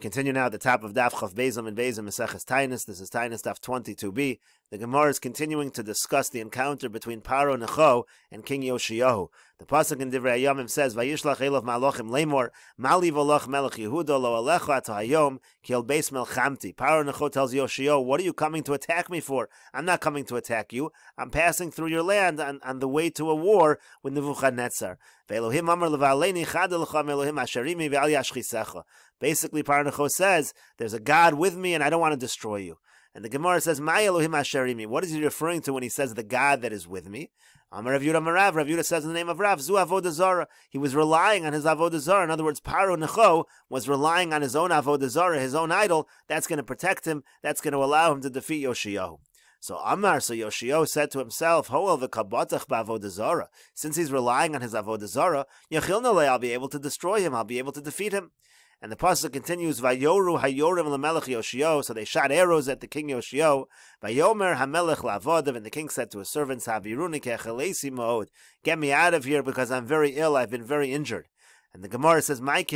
Continue now at the top of Daf Chav Bezim and Bezim Meseches Tainus. This is Tainus Daf 22b. The Gemara is continuing to discuss the encounter between Paro Necho and King Yoshiyahu. The pasuk in Divrei Yamim says, "Vayishlach Elof malachim lemor mali volach melech Yehuda lo Alecho at hayom kiel beis melchamti." Paro Necho tells Yoshiyahu, "What are you coming to attack me for? I'm not coming to attack you. I'm passing through your land on, on the way to a war with Nebuchadnezzar." Ve'Elohim amar levaleni chad Elohim asherimi ve'al yashchisecha. Basically, Paro Necho says, "There's a God with me, and I don't want to destroy you." And the Gemara says, "My Elohim Asherimi." What is he referring to when he says the God that is with me? Amar Rav Yudah Marav. Rav Yudah says in the name of Rav, "Zu avodah He was relying on his avodah In other words, Paro Necho was relying on his own avodah his own idol. That's going to protect him. That's going to allow him to defeat Yoshiyahu. So Amar, so Yoshio said to himself, Hoel v'kabatach b'avodah Since he's relying on his avodah zara, Yechilnale, I'll be able to destroy him. I'll be able to defeat him. And the pasuk continues, "Vayoru hayorim lamelech Yoshio." So they shot arrows at the king Yoshio. Vayomer hamelech lavodav, and the king said to his servants, "Haviruni kechalesi Get me out of here because I'm very ill. I've been very injured." And the Gemara says, What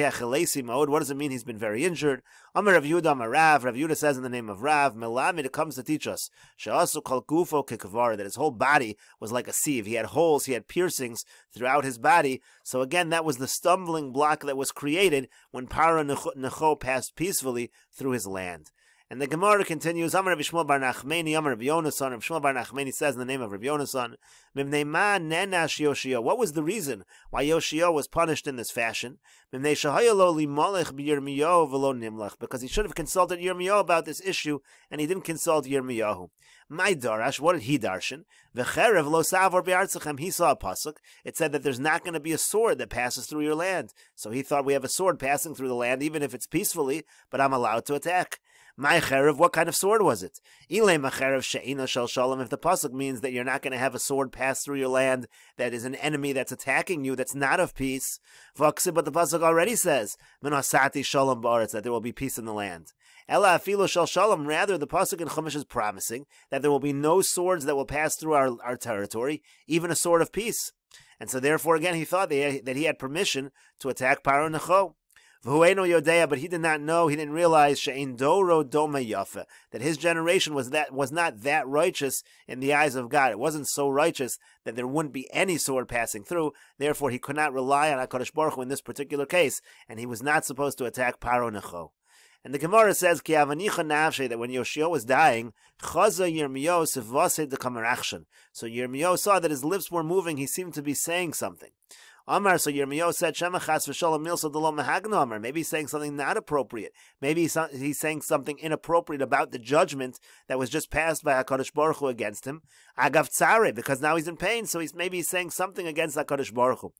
does it mean he's been very injured? Amar Rav Yehuda, Amar Rav. Rav Yehuda says in the name of Rav, Melamed comes to teach us, also called gufo kikavara, that his whole body was like a sieve. He had holes, he had piercings throughout his body. So again, that was the stumbling block that was created when Para Necho passed peacefully through his land. And the Gemara continues, Amar Rabbi Shmuel Bar Nachmeni, Amar Rabbi Yonason, Rabbi Shmuel Bar Nachmeni says in the name of Rabbi Yonason, Mimnei ma nenash Yoshio. What was the reason why Yoshio was punished in this fashion? Mimnei shahayalo limalech b'yirmiyahu v'lo nimlech. Because he should have consulted Yirmiyahu about this issue, and he didn't consult Yirmiyahu. My darash, what did he darshan? V'cherev lo savor b'artzachem. He saw a pasuk. It said that there's not going to be a sword that passes through your land. So he thought we have a sword passing through the land, even if it's peacefully, but I'm allowed to attack. My cherev, what kind of sword was it? Ilay macherev she'ina shel shalom. If the pasuk means that you're not going to have a sword pass through your land that is an enemy that's attacking you, that's not of peace. but the pasuk already says menasati shalom baritz that there will be peace in the land. Ella afilo shel shalom. Rather, the pasuk in Chumash is promising that there will be no swords that will pass through our, our territory, even a sword of peace. And so, therefore, again, he thought that he had permission to attack Paro V'hueno yodea, but he did not know, he didn't realize she'ein doro doma yafa, that his generation was that was not that righteous in the eyes of God. It wasn't so righteous that there wouldn't be any sword passing through. Therefore, he could not rely on Hakadosh Baruch Hu in this particular case, and he was not supposed to attack Paro Necho. And the Gemara says, Ki nafshe, that when Yoshio was dying, Chaza Yirmiyo de So Yirmiyo saw that his lips were moving, he seemed to be saying something. Amar, so Yirmiyahu said, Shemachas v'sholem milsa delo mahagno Amar. Maybe he's saying something not appropriate. Maybe he's saying something inappropriate about the judgment that was just passed by HaKadosh Baruch Hu against him. Agav tzare, because now he's in pain, so he's maybe he's saying something against HaKadosh Baruch Hu.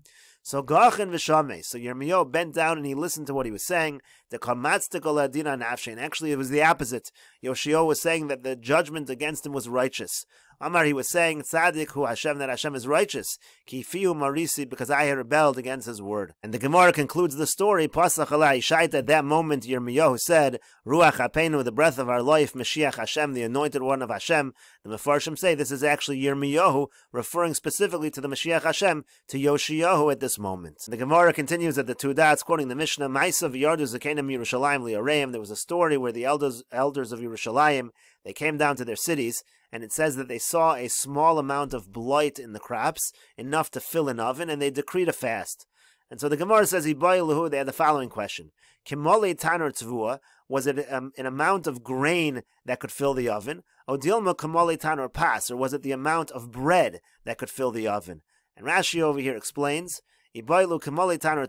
So Gachin v'shame So Yirmiyahu bent down and he listened to what he was saying. The kamatztikol adina nafshin. Actually, it was the opposite. Yoshio was saying that the judgment against him was righteous. Amar, he was saying, Tzaddik hu Hashem, that Hashem is righteous, ki fiu marisi, because I had rebelled against his word. And the Gemara concludes the story, Pasach alai shait, at that moment Yirmiyahu said, Ruach apenu, the breath of our life, Mashiach Hashem, the anointed one of Hashem. The Mefarshim say this is actually Yirmiyahu, referring specifically to the Mashiach Hashem, to Yoshiyahu at this moment. The Gemara continues at the two dots, quoting the Mishnah, Maisa v'yardu zakenim Yerushalayim li'areim, there was a story where the elders, elders of Yerushalayim, they came down to their cities, and it says that they saw a small amount of blight in the crops, enough to fill an oven, and they decreed a fast. And so the Gemara says, they had the following question. Kimole tanur tzvua, was it um, an amount of grain that could fill the oven? Odilma kamole tanur pas, or was it the amount of bread that could fill the oven? And Rashi over here explains pas. The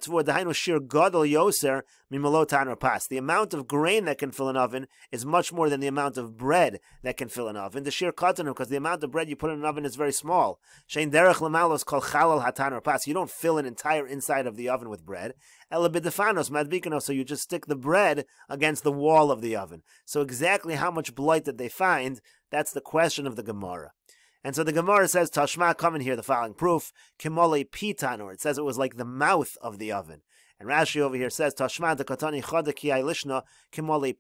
amount of grain that can fill an oven is much more than the amount of bread that can fill an oven. The sheer katanu, because the amount of bread you put in an oven is very small. chalal You don't fill an entire inside of the oven with bread. so you just stick the bread against the wall of the oven. So exactly how much blight that they find, that's the question of the Gemara. And so the Gemara says, Tashma, come and hear the following proof. Kimole Pitanor. It says it was like the mouth of the oven. And Rashi over here says, Tashmad dekatani Katani Chodakiyai Lishna Kimole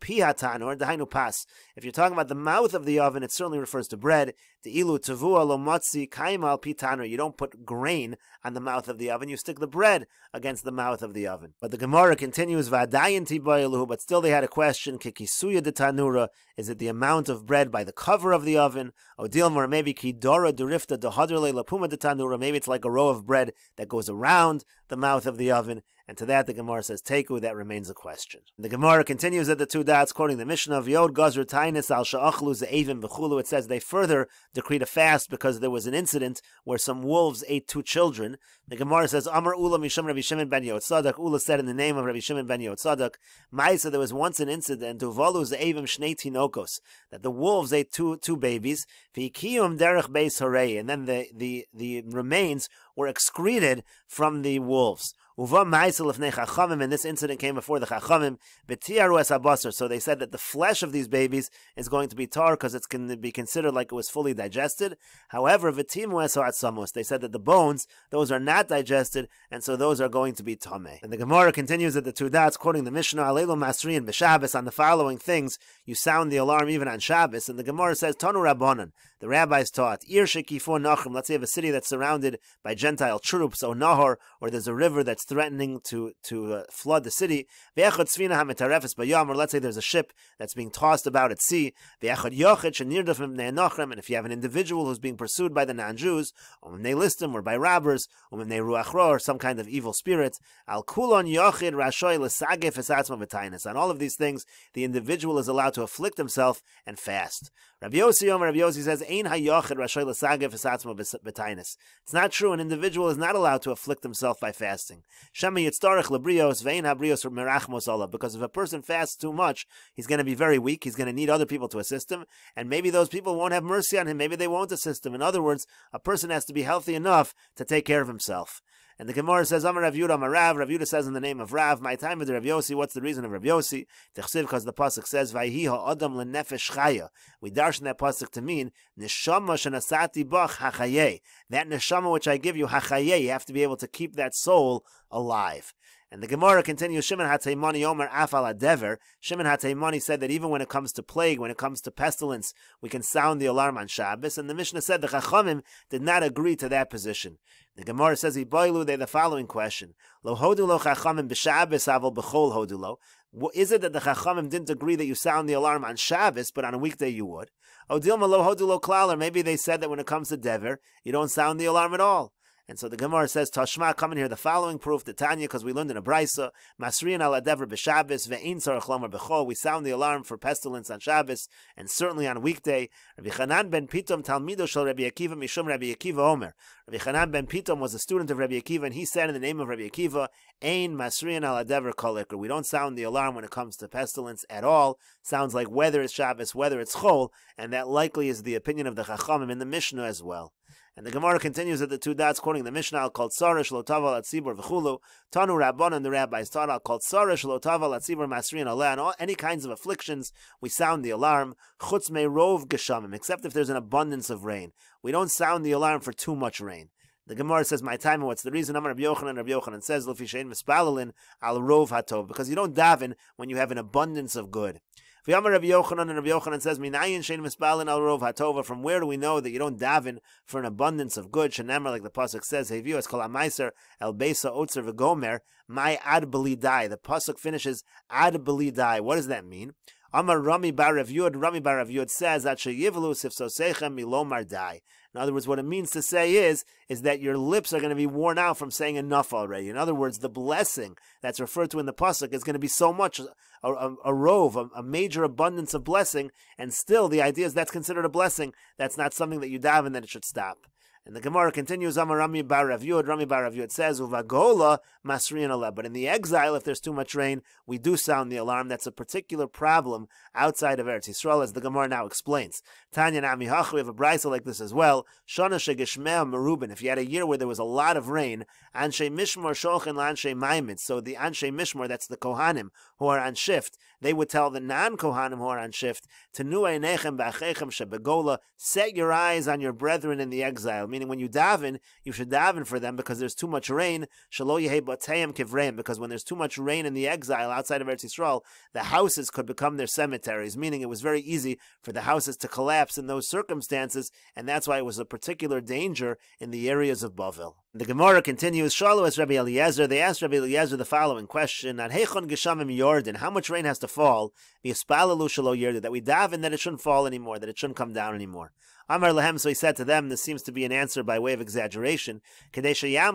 or Dahainu Pas. If you're talking about the mouth of the oven, it certainly refers to bread. The ilu tavua lomotzi kaimal pitanor. You don't put grain on the mouth of the oven, you stick the bread against the mouth of the oven. But the Gemara continues, Vadayan Tibayaluhu, but still they had a question, Kikisuya de Tanura, is it the amount of bread by the cover of the oven? Odilmar, maybe Kidora Durifta Dehadrle Lapuma de Tanura, maybe it's like a row of bread that goes around the mouth of the oven. And to that, the Gemara says, Teku, that remains a question. the Gemara continues at the two dots, quoting the Mishnah of Yod Gazr Tainis al Sha'achlu Ze'evim Bechulu. It says they further decreed a fast because there was an incident where some wolves ate two children. The Gemara says, "Amr Ula Mishum Rabbi Shimon ben Yod." Yotzadak. Ula said in the name of Rabbi Shimon ben Yod. Yotzadak, Maisa, there was once an incident, Duvalu Ze'evim Shnei Tinokos, that the wolves ate two, two babies, Vikiyum Derech Beis Horei, and then the, the, the remains were excreted from the wolves. Uva ma'isel chachamim, and this incident came before the chachamim. B'tiaru es habasar, so they said that the flesh of these babies is going to be tar because it's going to be considered like it was fully digested. However, v'timu es ha'atzamus, they said that the bones, those are not digested, and so those are going to be tameh. And the Gemara continues at the two dots, quoting the Mishnah, alelo masri and b'shabbos, on the following things, you sound the alarm even on Shabbos, and the Gemara says, tonu rabbanon, the rabbis taught, Ir Shekifon let's say you have a city that's surrounded by Gentile troops, or Nahar, or there's a river that's threatening to, to uh, flood the city, Ve'echot Svina HaMetarefes Bayam, or let's say there's a ship that's being tossed about at sea, Ve'echot Yochit Shenirdaf Nachrim, and if you have an individual who's being pursued by the non-Jews, Omneilistim, or by robbers, Omnei Ruachro, or some kind of evil spirit, Al Kulon Yochid Rashoy L'Sagef on all of these things, the individual is allowed to afflict himself and fast. Rabbi Yossi Rabbi Yossi says, it's not true. An individual is not allowed to afflict himself by fasting. Because if a person fasts too much, he's going to be very weak. He's going to need other people to assist him. And maybe those people won't have mercy on him. Maybe they won't assist him. In other words, a person has to be healthy enough to take care of himself. And the Gemara says, "I'm a Rav Yudah, a Rav. Rav Yudah says in the name of Rav, my time with Rav Yossi, what's the reason of Rav Yossi? Techsiv, because the Pasuk says, Vayhi ha'adam lenefesh chaya. We darshan that Pasuk to mean, Neshama shenasati bach hachaye. That Neshama which I give you, hachaye, you have to be able to keep that soul alive. And the Gemara continues, Shimon HaTaimani Omer Afal Adever. Shimon HaTaimani said that even when it comes to plague, when it comes to pestilence, we can sound the alarm on Shabbos. And the Mishnah said the Chachamim did not agree to that position. The Gemara says, Iboilu, they the following question. Lo hodulo Chachamim b'Shabbos avol b'chol hodulo. Is it that the Chachamim didn't agree that you sound the alarm on Shabbos, but on a weekday you would? Odilma lo hodulo klal, or maybe they said that when it comes to Dever, you don't sound the alarm at all. And so the Gemara says, Tashma, come in here, the following proof, the Tanya, because we learned in a Brisa, Masriyan ala dever b'Shabbos, ve'in tzarech lomar b'cho, we sound the alarm for pestilence on Shabbos, and certainly on weekday. Rabbi Hanan ben Pitom, Talmido shel Rabbi Akiva, Mishum Rabbi Akiva Omer. Rabbi Hanan ben Pitom was a student of Rabbi Akiva, and he said in the name of Rabbi Akiva, Ein Masriyan ala dever kolikr. We don't sound the alarm when it comes to pestilence at all. Sounds like whether it's Shabbos, whether it's Chol, and that likely is the opinion of the Chachamim in the Mishnah as well. And the Gemara continues at the two dots, quoting the Mishnah called Sarish Lotaval at Sibur V'chulu, Tanu Rabban and the rabbis taught out called Sarish Lotaval at Sibur Masri and Allah, and all, any kinds of afflictions, we sound the alarm, Chutz me rov geshamim, except if there's an abundance of rain. We don't sound the alarm for too much rain. The Gemara says, "My time and what's the reason?" I'm Rabbi Yochanan. Rabbi Yochanan says, "L'fi shein al rov hatov," because you don't daven when you have an abundance of good. V'yamar Rabbi Yochanan and Rabbi Yochanan says, Minayin shein al rov hatova. From where do we know that you don't daven for an abundance of good? Shenamar, like the pasuk says, Heviu es kol amaiser el besa otzer v'gomer my ad belidai. The pasuk finishes ad belidai. What does that mean? Amar Rami Bar Rami Bar says, At sheyivlu sifsosechem milomar dai. In other words, what it means to say is, is that your lips are going to be worn out from saying enough already. In other words, the blessing that's referred to in the pasuk is going to be so much uh, a, a, a rove, a, a, major abundance of blessing, and still the idea is that's considered a blessing. That's not something that you daven that it should stop. And the Gemara continues, Amarami bar Rav Yud, Rami bar Rav Yud says, Uvagola masriyan aleh. But in the exile, if there's too much rain, we do sound the alarm. That's a particular problem outside of Eretz Yisrael, as the Gemara now explains. Tanya Nami Hach, we have a brisa like this as well. Shana shegeshmea merubin. If you had a year where there was a lot of rain, Anshe mishmor shochin lanshe maimid. So the Anshe mishmor, that's the Kohanim who are on shift, they would tell the non-Kohanim who are on shift, Tanu einechem ba'achechem shebegola. Set your eyes on your brethren in the exile. Meaning, when you daven, you should daven for them because there's too much rain. Because when there's too much rain in the exile outside of Eretz Yisrael, the houses could become their cemeteries. Meaning, it was very easy for the houses to collapse in those circumstances, and that's why it was a particular danger in the areas of Bavel. The Gemara continues, Shalu es Rabbi Eliezer. They asked Rabbi Eliezer the following question, Hechon how much rain has to fall, that we daven that it shouldn't fall anymore, that it shouldn't come down anymore. Amar lehem, so he said to them, this seems to be an answer by way of exaggeration. Kadesha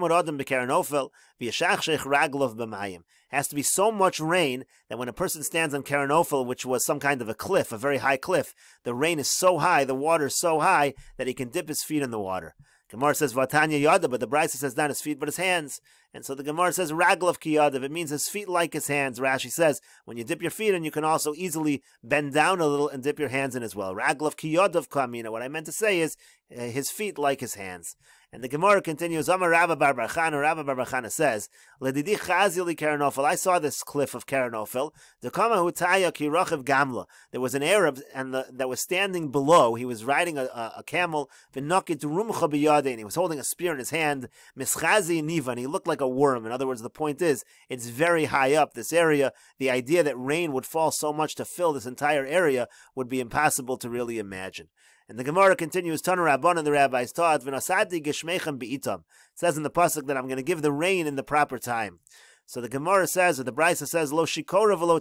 Has to be so much rain that when a person stands on Kerenofel, which was some kind of a cliff, a very high cliff, the rain is so high, the water is so high, that he can dip his feet in the water. Gemara says Vatanya Yada, but the Brisa says not his feet but his hands. And so the Gemara says, Raglav kiyadav. It means his feet like his hands. Rashi says, when you dip your feet in, you can also easily bend down a little and dip your hands in as well. Raglav kiyadav kamina. What I meant to say is, uh, his feet like his hands. And the Gemara continues, Amar Rabba Barbachana, Rabba Barbachana says, Ledidi chazili Karanofel, I saw this cliff of Karanofel, the Kama Hutaya Kirochev Gamla. There was an Arab and the, that was standing below, he was riding a, a, a camel, Vinokit Rumcha Biyade, and he was holding a spear in his hand, Mischazi Niva, and he looked like a a worm. In other words, the point is, it's very high up, this area. The idea that rain would fall so much to fill this entire area would be impossible to really imagine. And the Gemara continues, "Tana Rabban and the rabbis taught, V'nasati geshmechem be'itam. It says in the Pasuk that I'm going to give the rain in the proper time. So the Gemara says, or the Brisa says, lo shikora velo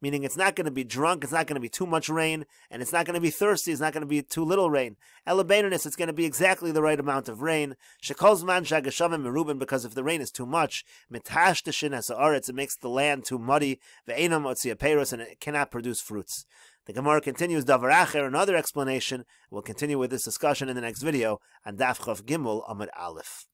meaning it's not going to be drunk, it's not going to be too much rain, and it's not going to be thirsty, it's not going to be too little rain. Elabanus, it's going to be exactly the right amount of rain. Shekolzman shagashavim merubin, because if the rain is too much, mitash deshin it makes the land too muddy, ve'enam otziaperos, and it cannot produce fruits. The Gemara continues, davar acher, another explanation. We'll continue with this discussion in the next video on Daf Chav Gimel Amud Aleph.